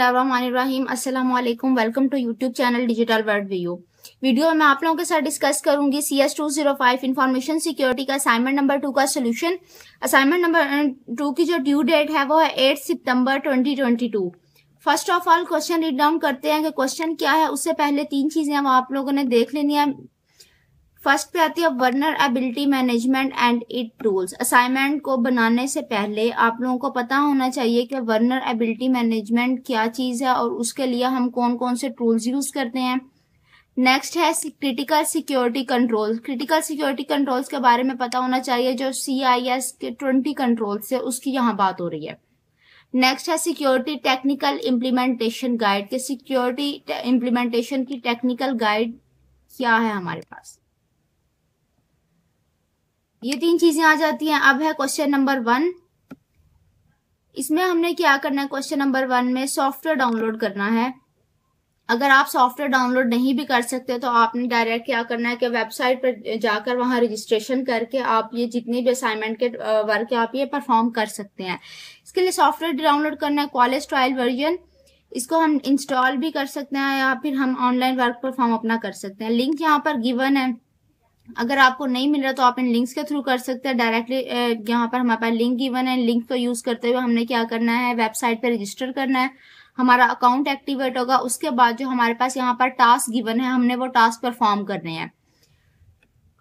बिस्मिल्लाम welcome to YouTube channel digital world व्यू video में आप लोगों के साथ डिस्कस करूंगी C S two zero five information security का असाइनमेंट नंबर टू का सोल्यूशन असाइनमेंट नंबर टू की जो ड्यू डेट है वो है एट सितंबर twenty twenty two first of all question read down करते हैं कि क्वेश्चन क्या है उससे पहले तीन चीजें वो आप लोगों ने देख लेनी है फर्स्ट पे आती है vulnerability management and IT tools assignment को बनाने से पहले आप लोगों को पता होना चाहिए कि वर्नर एबिलिटी मैनेजमेंट क्या चीज़ है और उसके लिए हम कौन कौन से टूल्स यूज़ करते हैं नेक्स्ट है critical security control critical security controls के बारे में पता होना चाहिए जो सी आई एस के ट्वेंटी कंट्रोल्स है उसकी यहाँ बात हो रही है नेक्स्ट है सिक्योरिटी टेक्निकल इम्प्लीमेंटेशन गाइड के सिक्योरिटी इम्प्लीमेंटेशन की टेक्निकल गाइड क्या है हमारे पास ये तीन चीजें आ जाती हैं अब है क्वेश्चन नंबर वन इसमें हमने क्या करना है क्वेश्चन नंबर वन में सॉफ्टवेयर डाउनलोड करना है अगर आप सॉफ्टवेयर डाउनलोड नहीं भी कर सकते तो आपने डायरेक्ट क्या करना है कि वेबसाइट पर जाकर वहां रजिस्ट्रेशन करके आप ये जितने भी असाइनमेंट के वर्क आप ये परफॉर्म कर सकते हैं इसके लिए सॉफ्टवेयर डाउनलोड करना है कॉलेज ट्रायल वर्जन इसको हम इंस्टॉल भी कर सकते हैं या फिर हम ऑनलाइन वर्क परफॉर्म अपना कर सकते हैं लिंक यहाँ पर गिवन है अगर आपको नहीं मिल रहा तो आप इन लिंक्स के थ्रू कर सकते हैं डायरेक्टली यहाँ पर हमारे पास लिंक गिवन है लिंक को यूज़ करते हुए हमने क्या करना है वेबसाइट पर रजिस्टर करना है हमारा अकाउंट एक्टिवेट होगा उसके बाद जो हमारे पास यहाँ पर टास्क गिवन है हमने वो टास्क परफॉर्म करने हैं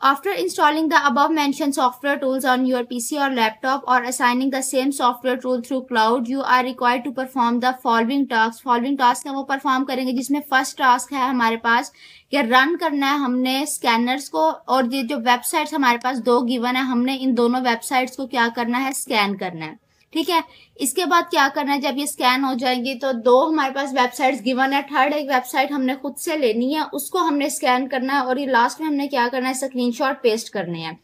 After installing the above mentioned software tools on your PC or laptop or assigning the same software tool through cloud, you are required to perform the following tasks. Following tasks हम wo perform karenge jisme first task hai hamare paas ki run karna hai humne scanners ko aur ye jo websites hamare paas do given hai humne in dono websites ko kya karna hai scan karna hai ठीक है इसके बाद क्या करना है जब ये scan हो जाएंगी तो दो हमारे पास वेबसाइट्स गिवन है थर्ड एक वेबसाइट हमने खुद से लेनी है उसको हमने स्कैन करना है और ये लास्ट में हमने क्या करना है शॉट पेस्ट करने हैं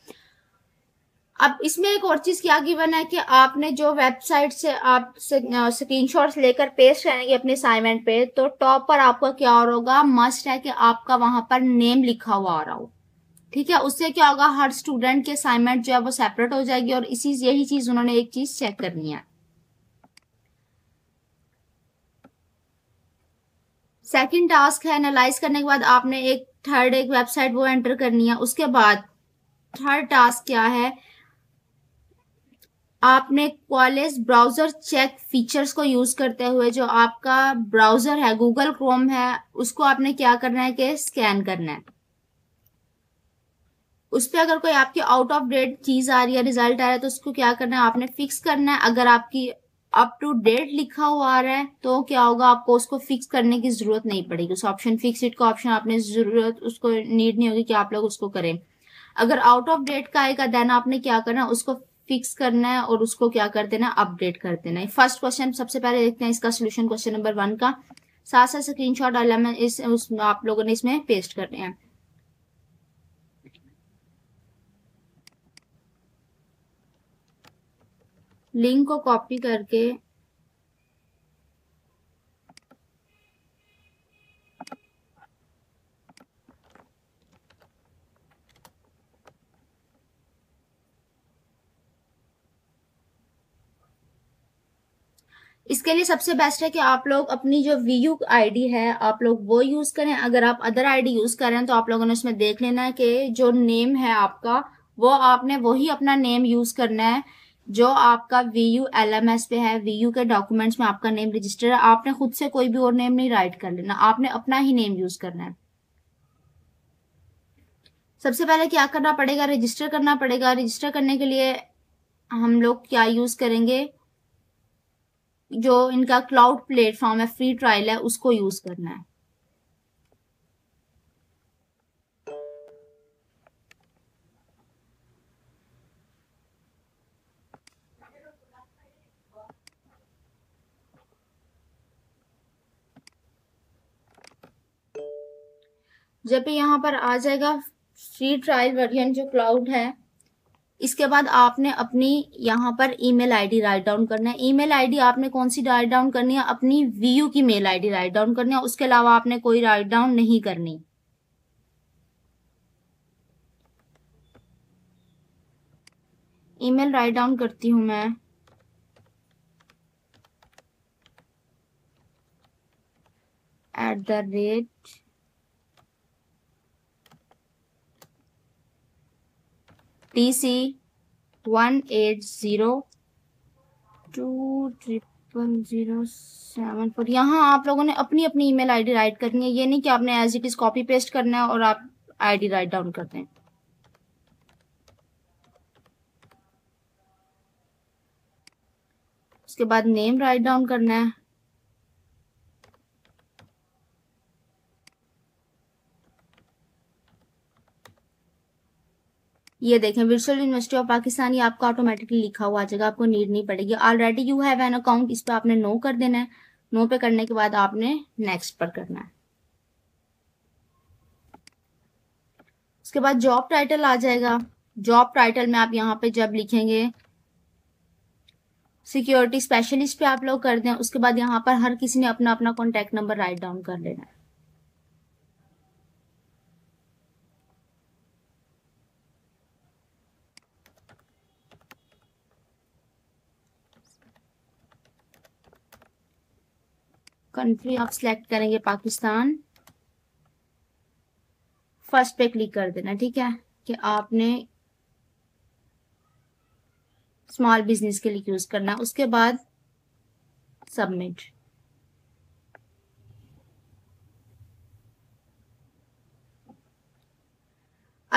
अब इसमें एक और चीज क्या गिवन है कि आपने जो वेबसाइट से आप शॉट लेकर पेस्ट करेंगे अपने असाइनमेंट पे तो टॉप पर आपका क्या और होगा मस्ट है कि आपका वहां पर नेम लिखा हुआ आ रहा हो ठीक है उससे क्या होगा हर स्टूडेंट की असाइनमेंट जो है वो सेपरेट हो जाएगी और इसी यही चीज उन्होंने एक चीज चेक करनी है सेकेंड टास्क है एनालाइज करने के बाद आपने एक थर्ड एक वेबसाइट वो एंटर करनी है उसके बाद थर्ड टास्क क्या है आपने कॉलेज ब्राउजर चेक फीचर्स को यूज करते हुए जो आपका ब्राउजर है गूगल क्रोम है उसको आपने क्या करना है कि स्कैन करना है उस पर अगर कोई आपकी आउट ऑफ डेट चीज आ रही है रिजल्ट आ रहा है तो उसको क्या करना है आपने फिक्स करना है अगर आपकी अप टू डेट लिखा हुआ आ रहा है तो क्या होगा आपको उसको फिक्स करने की जरूरत नहीं पड़ेगी उस ऑप्शन फिक्स इट का ऑप्शन आपने जरूरत उसको नीड नहीं होगी कि आप लोग उसको करें अगर आउट ऑफ डेट का आएगा देन आपने क्या करना है उसको फिक्स करना है और उसको क्या कर देना अपडेट कर देना है फर्स्ट क्वेश्चन सबसे पहले देखते हैं इसका सोल्यूशन क्वेश्चन नंबर वन का साथ साथ स्क्रीन शॉट आप लोगों ने इसमें पेस्ट करने हैं लिंक को कॉपी करके इसके लिए सबसे बेस्ट है कि आप लोग अपनी जो वी यू आई है आप लोग वो यूज करें अगर आप अदर आईडी यूज करें तो आप लोगों ने उसमें देख लेना है कि जो नेम है आपका वो आपने वही अपना नेम यूज करना है जो आपका V U L M S पे है वी यू के डॉक्यूमेंट्स में आपका नेम रजिस्टर है आपने खुद से कोई भी और नेम नहीं राइट कर लेना आपने अपना ही नेम यूज करना है सबसे पहले क्या करना पड़ेगा रजिस्टर करना पड़ेगा रजिस्टर करने के लिए हम लोग क्या यूज करेंगे जो इनका क्लाउड प्लेटफॉर्म है फ्री ट्रायल है उसको यूज करना है जब भी यहाँ पर आ जाएगा फ्री ट्रायल वर्जन जो क्लाउड है इसके बाद आपने अपनी यहाँ पर ईमेल आईडी राइट डाउन करना है ईमेल आईडी आपने कौन सी राइट डाउन करनी है अपनी वी की मेल आईडी राइट डाउन करनी है उसके अलावा आपने कोई राइट डाउन नहीं करनी ईमेल राइट डाउन करती हूँ मैं at the rate T C one eight zero two triple zero seven four यहाँ आप लोगों ने अपनी अपनी ईमेल आईडी राइट करनी है ये नहीं कि आपने as it is copy paste करना है और आप आईडी राइट डाउन कर दें उसके बाद नेम राइट डाउन करना है ये देखें विर्चुअल यूनिवर्सिटी ऑफ पाकिस्तान ये आपका ऑटोमेटिकली लिखा हुआ आ जाएगा आपको नीड नहीं पड़ेगी already you have an account इस पर आपने नो कर देना है नो पे करने के बाद आपने नेक्स्ट पर करना है उसके बाद जॉब टाइटल आ जाएगा जॉब टाइटल में आप यहाँ पे जब लिखेंगे सिक्योरिटी स्पेशलिस्ट पे आप लोग कर दें उसके बाद यहाँ पर हर किसी ने अपना अपना कॉन्टेक्ट नंबर राइट डाउन कर लेना है कंट्री आप सिलेक्ट करेंगे पाकिस्तान फर्स्ट पे क्लिक कर देना ठीक है कि आपने स्मॉल बिजनेस के लिए यूज करना उसके बाद सबमिट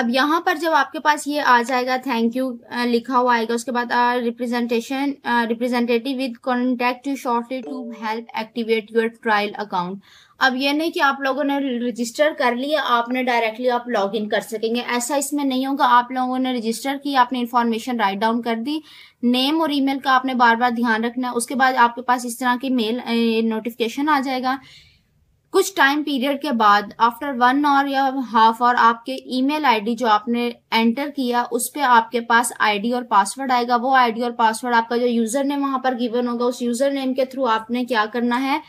अब यहाँ पर जब आपके पास ये आ जाएगा थैंक यू लिखा हुआ आएगा उसके बाद representation representative with contact you shortly to help activate your trial account अब ये नहीं कि आप लोगों ने रजिस्टर कर लिया आपने डायरेक्टली आप लॉग इन कर सकेंगे ऐसा इसमें नहीं होगा आप लोगों ने रजिस्टर की आपने इन्फॉर्मेशन राइट डाउन कर दी नेम और ईमेल का आपने बार बार ध्यान रखना है उसके बाद आपके पास इस तरह की मेल नोटिफिकेशन आ जाएगा कुछ टाइम पीरियड के बाद आफ्टर वन आवर या हाफ आवर आपके ईमेल आईडी जो आपने एंटर किया उस पर आपके पास आईडी और पासवर्ड आएगा वो आईडी और पासवर्ड आपका जो यूजर नेम वहां पर गिवन होगा उस यूजर नेम के थ्रू आपने क्या करना है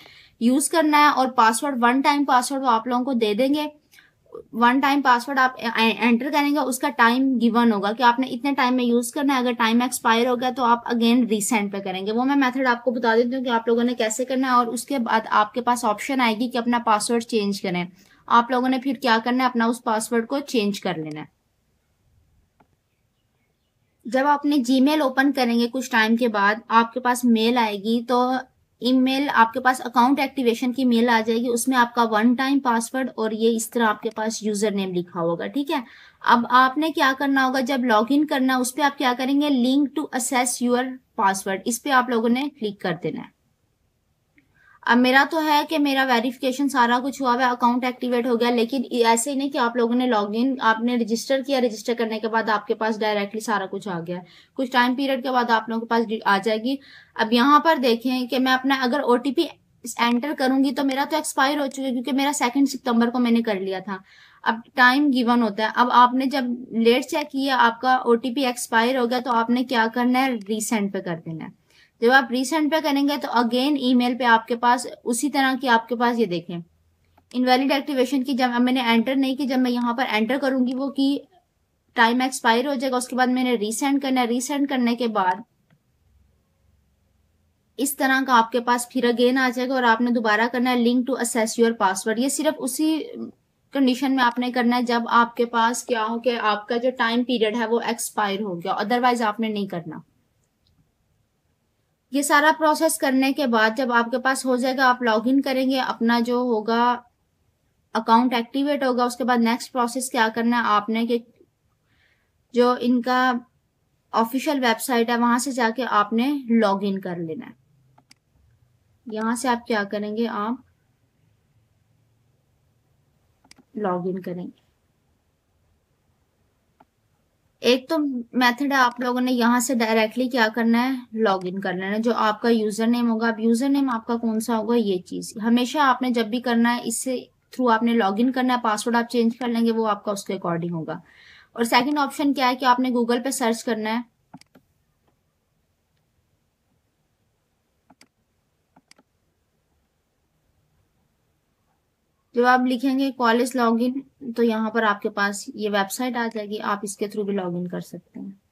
यूज करना है और पासवर्ड वन टाइम पासवर्ड वो आप लोगों को दे देंगे वन टाइम पासवर्ड आप एंटर करेंगे उसका टाइम गिवन होगा कि आपने इतने टाइम में यूज करना है अगर टाइम एक्सपायर हो गया तो आप अगेन रीसेंड पे करेंगे वो मैं मेथड आपको बता देती हूँ कि आप लोगों ने कैसे करना है और उसके बाद आपके पास ऑप्शन आएगी कि अपना पासवर्ड चेंज करें आप लोगों ने फिर क्या करना है अपना उस पासवर्ड को चेंज कर लेना है जब आपने जीमेल ओपन करेंगे कुछ टाइम के बाद आपके पास मेल आएगी तो ईमेल आपके पास अकाउंट एक्टिवेशन की मेल आ जाएगी उसमें आपका वन टाइम पासवर्ड और ये इस तरह आपके पास यूजर नेम लिखा होगा ठीक है अब आपने क्या करना होगा जब लॉग इन करना उस पर आप क्या करेंगे link to access your password इस पर आप लोगों ने क्लिक कर देना है अब मेरा तो है कि मेरा वेरिफिकेशन सारा कुछ हुआ है अकाउंट एक्टिवेट हो गया लेकिन ऐसे ही नहीं कि आप लोगों ने लॉगिन आपने रजिस्टर किया रजिस्टर करने के बाद आपके पास डायरेक्टली सारा कुछ आ गया कुछ टाइम पीरियड के बाद आप लोगों के पास आ जाएगी अब यहाँ पर देखें कि मैं अपना अगर ओ एंटर करूंगी तो मेरा तो एक्सपायर हो चुका है क्योंकि मेरा सेकेंड सितंबर को मैंने कर लिया था अब टाइम गिवन होता है अब आपने जब लेट चेक किया आपका ओ एक्सपायर हो गया तो आपने क्या करना है रिसेंट पे कर देना है जब आप रिसेंट पे करेंगे तो अगेन ईमेल पे आपके पास उसी तरह की आपके पास ये देखें इनवैलिड एक्टिवेशन की जब मैंने एंटर नहीं की जब मैं यहाँ पर एंटर करूंगी वो की टाइम एक्सपायर हो जाएगा उसके बाद मैंने रिसेंट करना है रिसेंट करने के बाद इस तरह का आपके पास फिर अगेन आ जाएगा और आपने दोबारा करना है link to access your password ये सिर्फ उसी कंडीशन में आपने करना है जब आपके पास क्या हो कि आपका जो टाइम पीरियड है वो एक्सपायर हो गया अदरवाइज आपने नहीं करना ये सारा प्रोसेस करने के बाद जब आपके पास हो जाएगा आप लॉगिन करेंगे अपना जो होगा अकाउंट एक्टिवेट होगा उसके बाद नेक्स्ट प्रोसेस क्या करना है आपने कि जो इनका ऑफिशियल वेबसाइट है वहां से जाके आपने लॉग इन कर लेना है यहां से आप क्या करेंगे आप लॉग इन करेंगे एक तो मेथड है आप लोगों ने यहाँ से डायरेक्टली क्या करना है लॉग इन कर लेना जो आपका यूजर नेम होगा अब यूजर नेम आपका कौन सा होगा ये चीज हमेशा आपने जब भी करना है इससे थ्रू आपने लॉग इन करना है पासवर्ड आप चेंज कर लेंगे वो आपका उसके अकॉर्डिंग होगा और सेकेंड ऑप्शन क्या है कि आपने गूगल पे सर्च करना है जब आप लिखेंगे कॉलेज लॉगिन तो यहाँ पर आपके पास ये वेबसाइट आ जाएगी आप इसके थ्रू भी लॉगिन कर सकते हैं